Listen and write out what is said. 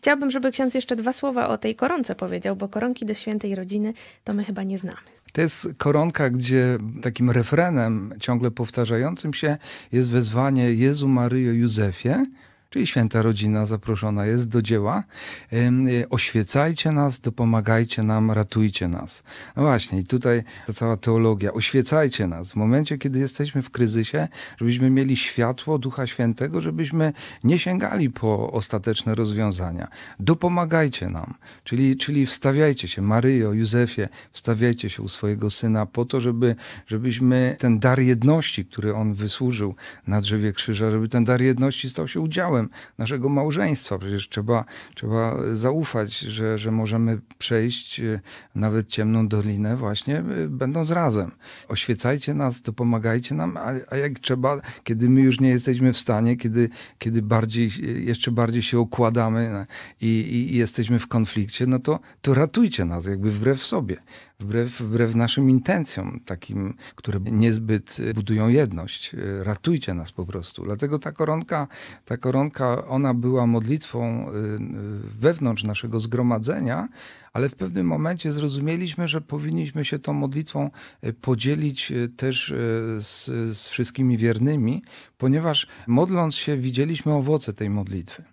Chciałabym, żeby ksiądz jeszcze dwa słowa o tej koronce powiedział, bo koronki do świętej rodziny to my chyba nie znamy. To jest koronka, gdzie takim refrenem ciągle powtarzającym się jest wezwanie Jezu Maryjo Józefie, czyli święta rodzina zaproszona jest do dzieła. E, oświecajcie nas, dopomagajcie nam, ratujcie nas. No właśnie, i tutaj ta cała teologia. Oświecajcie nas w momencie, kiedy jesteśmy w kryzysie, żebyśmy mieli światło Ducha Świętego, żebyśmy nie sięgali po ostateczne rozwiązania. Dopomagajcie nam, czyli, czyli wstawiajcie się, Maryjo, Józefie, wstawiajcie się u swojego syna po to, żeby, żebyśmy ten dar jedności, który on wysłużył na drzewie krzyża, żeby ten dar jedności stał się udziałem ideałem naszego małżeństwa. Przecież trzeba, trzeba zaufać, że, że możemy przejść y, nawet ciemną dolinę właśnie y, będąc razem. Oświecajcie nas, dopomagajcie nam, a, a jak trzeba, kiedy my już nie jesteśmy w stanie, kiedy, kiedy bardziej, jeszcze bardziej się układamy no, i, i, i jesteśmy w konflikcie, no to, to ratujcie nas jakby wbrew sobie, wbrew, wbrew naszym intencjom takim, które niezbyt budują jedność. Y, ratujcie nas po prostu. Dlatego ta koronka, ta koronka ona była modlitwą y, y, wewnątrz naszego zgromadzenia, ale w pewnym momencie zrozumieliśmy, że powinniśmy się tą modlitwą y, podzielić też z, z wszystkimi wiernymi, ponieważ modląc się widzieliśmy owoce tej modlitwy.